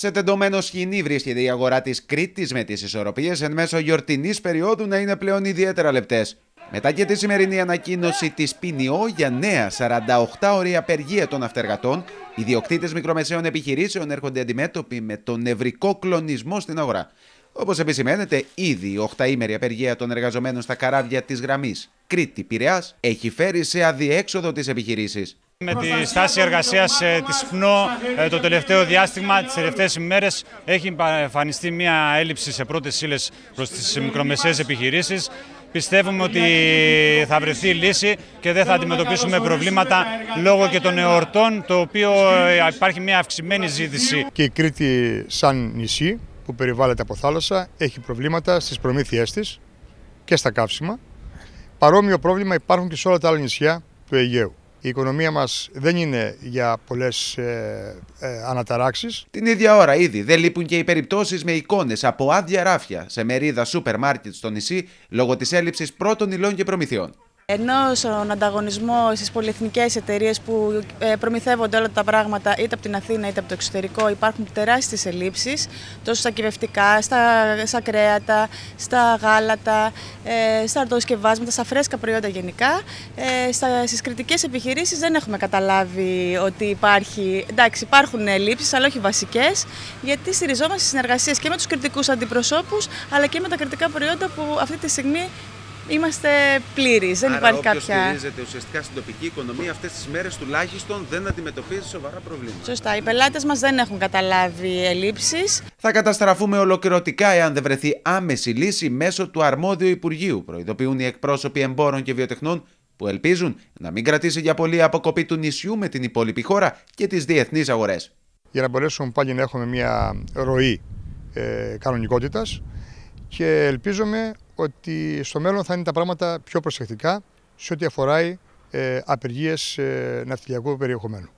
Σε τεντωμένο σκηνή βρίσκεται η αγορά της Κρήτης με τις ισορροπίες εν μέσω γιορτινής περίοδου να είναι πλέον ιδιαίτερα λεπτές. Μετά και τη σημερινή ανακοίνωση της ΠΙΝΙΟ e για νέα 48 ωρία απεργία των αυτεργατών, οι διοκτήτες μικρομεσαίων επιχειρήσεων έρχονται αντιμέτωποι με τον νευρικό κλονισμό στην αγορά. Όπως επισημαίνεται, ήδη η 8ήμερη απεργία των εργαζομένων στα καράβια της γραμμής Κρήτη-Πειραιά έχει φέρει σε αδιέξοδο τις επιχειρήσεις. Με τη στάση εργασίας ε, της ΦΝΟ ε, το τελευταίο διάστημα, τις τελευταίες ημέρες, έχει εμφανιστεί μια έλλειψη σε πρώτες ύλες προς τις μικρομεσαίες επιχειρήσεις. Πιστεύουμε ότι θα βρεθεί λύση και δεν θα αντιμετωπίσουμε προβλήματα λόγω και των εορτών, το οποίο ε, υπάρχει μια αυξημένη ζήτηση. Και η Κρήτη, σαν νησί που περιβάλλεται από θάλασσα, έχει προβλήματα στις προμήθειές της και στα καύσιμα. Παρόμοιο πρόβλημα υπάρχουν και σε όλα τα άλλα νησιά του Αιγαίου. Η οικονομία μας δεν είναι για πολλές ε, ε, αναταράξεις. Την ίδια ώρα ήδη δεν λείπουν και οι περιπτώσεις με εικόνες από άδεια ράφια σε μερίδα σούπερ μάρκετ στο νησί λόγω της έλλειψης πρώτων υλών και προμηθειών. Ενώ στον ανταγωνισμό στις πολυεθνικές εταιρείες που ε, προμηθεύονται όλα τα πράγματα είτε από την Αθήνα είτε από το εξωτερικό υπάρχουν τεράστιες ελλείψεις τόσο στα κυβευτικά, στα, στα κρέατα, στα γάλατα, ε, στα αρτοσκευάσματα, στα φρέσκα προϊόντα γενικά. Ε, στις κριτικές επιχειρήσεις δεν έχουμε καταλάβει ότι υπάρχει. Εντάξει, υπάρχουν ελλείψεις, αλλά όχι βασικές, γιατί στηριζόμαστε στις συνεργασίες και με τους κριτικούς αντιπροσώπους αλλά και με τα κριτικά προϊόντα που αυτή τη στιγμή είμαστε πλήρεις. Δεν Άρα υπάρχει όποιος κάποια. στηρίζεται ουσιαστικά στην τοπική οικονομία αυτές τις μέρες τουλάχιστον δεν αντιμετωπίζει σοβαρά προβλήματα. Σωστά. Οι πελάτες μας δεν έχουν καταλάβει ελλείψεις. Θα καταστραφούμε ολοκληρωτικά εάν δεν βρεθεί άμεση λύση μέσω του αρμόδιου Υπουργείου, προειδοποιούν οι εκπρόσωποι εμπόρων και βιοτεχνών που ελπίζουν να μην κρατήσει για πολύ αποκοπή του νησιού με την υπόλοιπη χώρα και τις διεθνείς αγορές. Για να μπορέσουμε πάλι να έχουμε μια ροή ε, και ελπίζομαι ότι στο μέλλον θα είναι τα πράγματα πιο προσεκτικά σε ό,τι αφορά ε, απεργίες ε, ναυτιλιακού περιεχομένου.